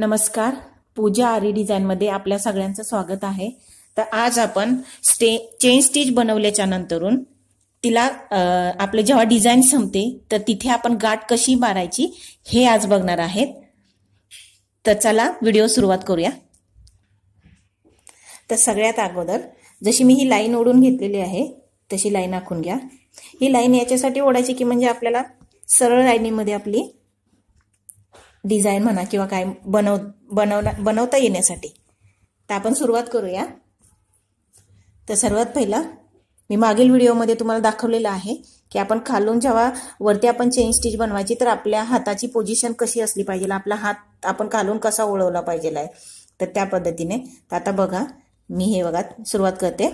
नमस्कार पूजा आरी डिझाईनमध्ये आपल्या सगळ्यांचं स्वागत आहे तर आज आपण स्टे चेन स्टिच बनवल्याच्या नंतरून तिला आपलं जेव्हा डिझाईन संपते तर तिथे आपण गाठ कशी मारायची हे आज बघणार आहेत तर चला व्हिडिओ सुरुवात करूया तर सगळ्यात अगोदर जशी मी ही लाईन ओढून घेतलेली आहे तशी लाईन आखून घ्या ही लाईन याच्यासाठी ओढायची की म्हणजे आपल्याला सरळ लाईनीमध्ये आपली डिझाईन म्हणा किंवा काय बनव बनवला बनवता येण्यासाठी तर आपण सुरुवात करूया तर सर्वात पहिला मी मागील व्हिडिओमध्ये तुम्हाला दाखवलेलं आहे की आपण खालून जेव्हा वरती आपण चेन स्टिच बनवायची तर आपल्या हाताची पोझिशन कशी असली पाहिजे आपला हात आपण खालून कसा ओळवला पाहिजे आहे तर त्या पद्धतीने तर आता बघा मी हे बघा सुरुवात करते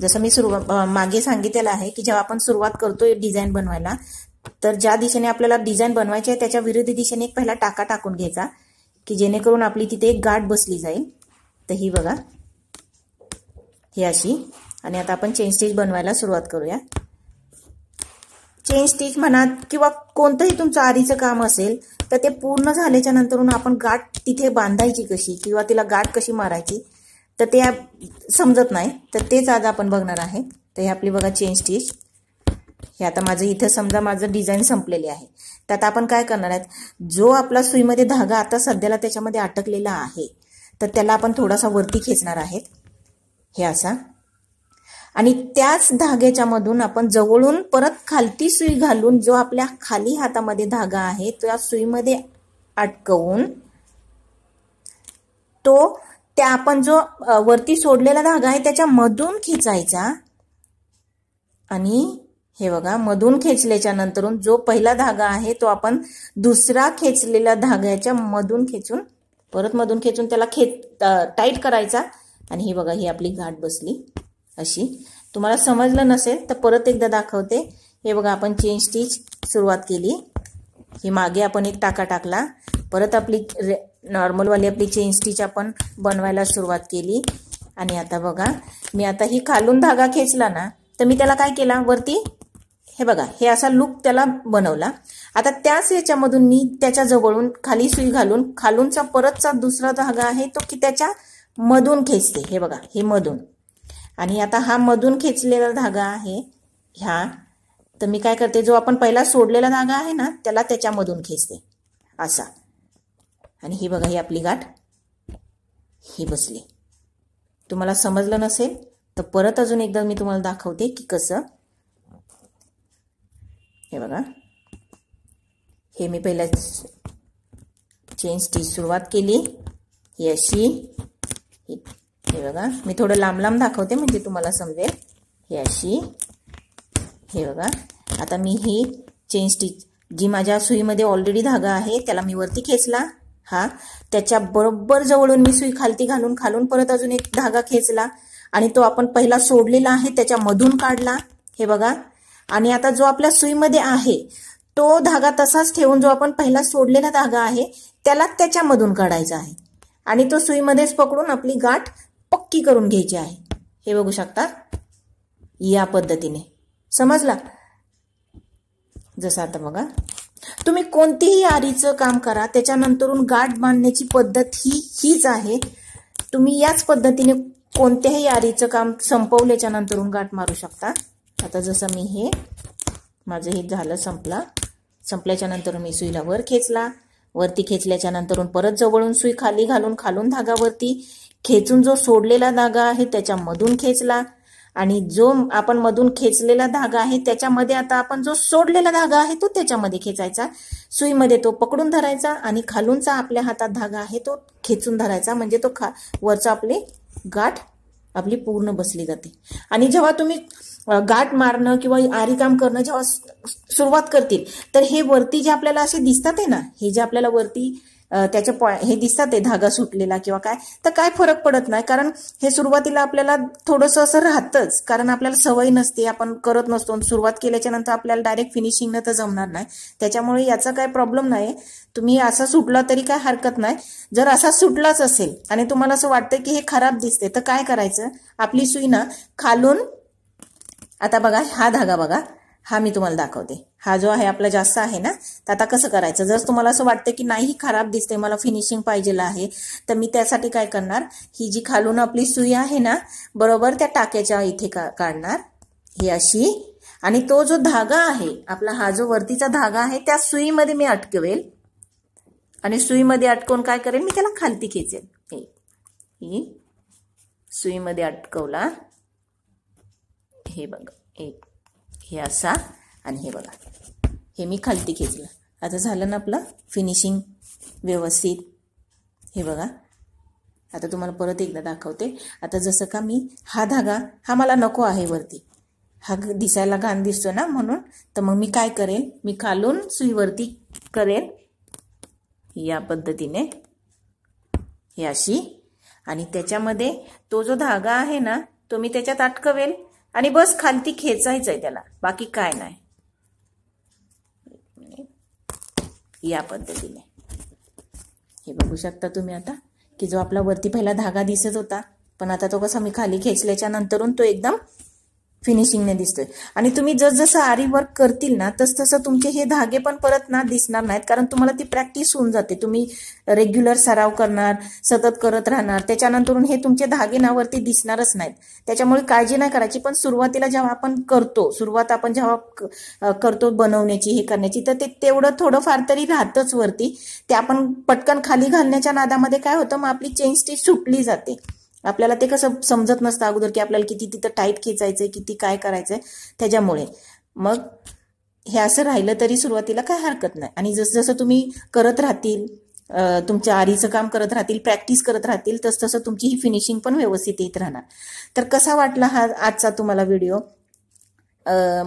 जसं मी सुरुवात मागे सांगितलेलं आहे की जेव्हा आपण सुरुवात करतो डिझाईन बनवायला तर ज्या दिशेने आपल्याला डिझाईन बनवायची आहे त्याच्या विरुद्ध दिशेने एक पहिला टाका टाकून घ्यायचा की जेणेकरून आपली तिथे एक गाठ बसली जाईल तर ही बघा ही अशी आणि आता आपण चेन स्टिच बनवायला सुरुवात करूया चेन स्टिच म्हणा किंवा कोणतंही तुमचं आधीचं काम असेल तर ते पूर्ण झाल्याच्या नंतरून आपण गाठ तिथे बांधायची कशी किंवा तिला गाठ कशी मारायची तर ते समजत नाही तर तेच आज आपण बघणार आहे तर हे आपली बघा चेन स्टिच हे आता माझं इथं समजा माझं डिझाईन संपलेले आहे तर आता आपण काय करणार आहेत जो आपला सुईमध्ये धागा आता सध्याला त्याच्यामध्ये अटकलेला आहे तर त्याला आपण थोडासा वरती खेचणार आहेत हे असा आणि त्याच धाग्याच्या मधून आपण जवळून परत खालती सुई घालून जो आपल्या खाली हातामध्ये धागा आहे त्या सुईमध्ये अटकवून तो त्या आपण जो वरती सोडलेला धागा आहे त्याच्यामधून खेचायचा आणि हे बघा मधून खेचल्याच्या नंतरून जो पहिला धागा आहे तो आपण दुसरा खेचलेल्या धाग्याच्या मधून खेचून परत मधून खेचून त्याला खेच टाईट करायचा आणि ही बघा ही आपली गाठ बसली अशी तुम्हाला समजलं नसेल तर परत एकदा दाखवते हे बघा आपण चेन स्टिच सुरुवात केली ही मागे आपण एक टाका टाकला परत आपली रे नॉर्मलवाली आपली चेन स्टिच आपण बनवायला सुरुवात केली आणि आता बघा मी आता ही खालून धागा खेचला ना तर मी त्याला काय केला वरती हे बघा हे असा लुक त्याला बनवला आता त्याच याच्यामधून मी त्याच्या जवळून खाली सुई घालून खालूनचा परतचा दुसरा धागा आहे तो की त्याच्या मधून खेचते हे बघा हे मधून आणि आता हा मधून खेचलेला धागा आहे ह्या तर मी काय करते जो आपण पहिला सोडलेला धागा आहे ना त्याला त्याच्यामधून खेचते असा आणि ही बघा ही आपली गाठ ही बसली तुम्हाला समजलं नसेल तर परत अजून एकदा मी तुम्हाला दाखवते की कसं हे बघा हे मी पहिल्याच चेन स्टीच सुरुवात केली ही अशी हे बघा मी थोडं लांब लांब दाखवते म्हणजे तुम्हाला समजेल हे अशी हे बघा आता मी ही चेन स्टीच जी माझ्या सुईमध्ये ऑलरेडी धागा आहे त्याला मी वरती खेचला हा त्याच्या बरोबर जवळून मी सुई खालती घालून खालून परत अजून एक धागा खेचला आणि तो आपण पहिला सोडलेला आहे त्याच्यामधून काढला हे बघा आणि आता जो आपल्या सुईमध्ये आहे तो धागा तसाच ठेवून जो आपण पहिला सोडलेला धागा आहे त्याला त्याच्यामधून काढायचा आहे आणि तो सुईमध्येच पकडून आपली गाठ पक्की करून घ्यायची आहे हे बघू शकता या पद्धतीने समजला जसं आता बघा तुम्ही कोणतीही आरीचं काम करा त्याच्यानंतरून गाठ बांधण्याची पद्धत ही हीच आहे तुम्ही याच पद्धतीने कोणत्याही आरीचं काम संपवल्याच्या नंतरून गाठ मारू शकता आता जसं मी हे माझं हे झालं संपला संपल्याच्या नंतर मी सुईला वर खेचला वरती खेचल्याच्या नंतरून परत जवळून सुई खाली घालून खालून धागावरती खेचून जो सोडलेला धागा आहे त्याच्यामधून खेचला आणि जो आपण मधून खेचलेला धागा आहे त्याच्यामध्ये आता आपण जो सोडलेला धागा आहे तो त्याच्यामध्ये खेचायचा सुईमध्ये तो पकडून धरायचा आणि खालूनचा आपल्या हातात धागा आहे तो खेचून धरायचा म्हणजे तो खा वरचा आपले गाठ आपली पूर्ण बसली जाते आणि जेव्हा तुम्ही गाठ मारणं किंवा आरी काम करणं जेव्हा सुरुवात करतील तर हे वरती जे आपल्याला असे दिसतात आहे ना हे जे आपल्याला वरती त्याचे पॉ हे दिसतात आहे धागा सुटलेला किंवा काय तर काय फरक पडत नाही कारण हे सुरुवातीला आपल्याला थोडंसं असं राहतंच कारण आपल्याला सवय नसते आपण करत नसतो सुरुवात केल्याच्या नंतर आपल्याला डायरेक्ट फिनिशिंगनं तर जमणार नाही त्याच्यामुळे याचा काय प्रॉब्लेम नाही तुम्ही असा सुटला तरी काय हरकत नाही जर असा सुटलाच असेल आणि तुम्हाला असं वाटतं की हे खराब दिसते तर काय करायचं आपली सुई ना खालून आता बघा हा धागा बघा हा मी तुम्हाला दाखवते हा जो आहे आपला जास्त आहे ना तर आता कसं करायचं जर तुम्हाला असं वाटतं की नाही खराब दिसते मला फिनिशिंग पाहिजे आहे तर मी त्यासाठी काय करणार ही जी खालून आपली सुई आहे ना बरोबर त्या टाक्याच्या इथे का काढणार ही अशी आणि तो जो धागा आहे आपला हा जो वरतीचा धागा आहे त्या सुईमध्ये मी अटकवेल आणि सुईमध्ये अटकवून काय करेल मी त्याला खालती खेचेल हे ही सुईमध्ये अटकवला हे बघा एक हे असा आणि हे बघा हे मी खालती खेचलं आता झालं ना आपलं फिनिशिंग व्यवस्थित हे बघा आता तुम्हाला परत एकदा दाखवते आता जसं का मी हा धागा हा मला नको आहे वरती हा दिसायला घाण दिसतो ना म्हणून तर मग मी काय करेन मी खालून सुईवरती करेन या पद्धतीने हे अशी आणि त्याच्यामध्ये तो जो धागा आहे ना तो मी त्याच्यात अटकवेल आणि बस खालती खेचायचं आहे त्याला बाकी काय नाही या पद्धतीने हे बघू शकता तुम्ही आता की जो आपला वरती पहिला धागा दिसत होता पण आता तो कसा मी खाली खेचल्याच्या नंतरून तो एकदम फिनिशिंगने दिसतोय आणि तुम्ही जसजसं आरी वर्क करतील ना तस तसं तुमचे हे धागे पण परत ना दिसणार नाहीत कारण तुम्हाला ती प्रॅक्टिस होऊन जाते तुम्ही रेग्युलर सराव करणार सतत करत राहणार त्याच्यानंतरून हे तुमचे धागे नावरती दिसणारच नाहीत त्याच्यामुळे काळजी नाही करायची पण सुरुवातीला जेव्हा आपण करतो सुरुवात आपण जेव्हा करतो बनवण्याची हे करण्याची तर ते तेवढं थोडंफार तरी राहतच वरती ते आपण पटकन खाली घालण्याच्या नादामध्ये काय होतं मग आपली चेन स्टिच सुटली जाते आपल्याला ते कसं समजत नसतं अगोदर की आपल्याला किती तिथं टाईट खेचायचंय किती काय करायचंय त्याच्यामुळे मग हे असं राहिलं तरी सुरुवातीला काय हरकत नाही आणि जसं जसं तुम्ही करत राहतील तुमच्या आरीचं काम करत राहतील प्रॅक्टिस करत राहतील तस तसं तुमची ही फिनिशिंग पण व्यवस्थित येत राहणार तर कसा वाटला हा आजचा तुम्हाला व्हिडिओ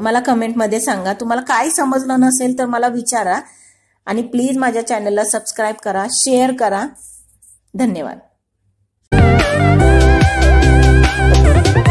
मला कमेंटमध्ये सांगा तुम्हाला काय समजलं नसेल तर मला विचारा आणि प्लीज माझ्या चॅनलला सबस्क्राईब करा शेअर करा धन्यवाद thank you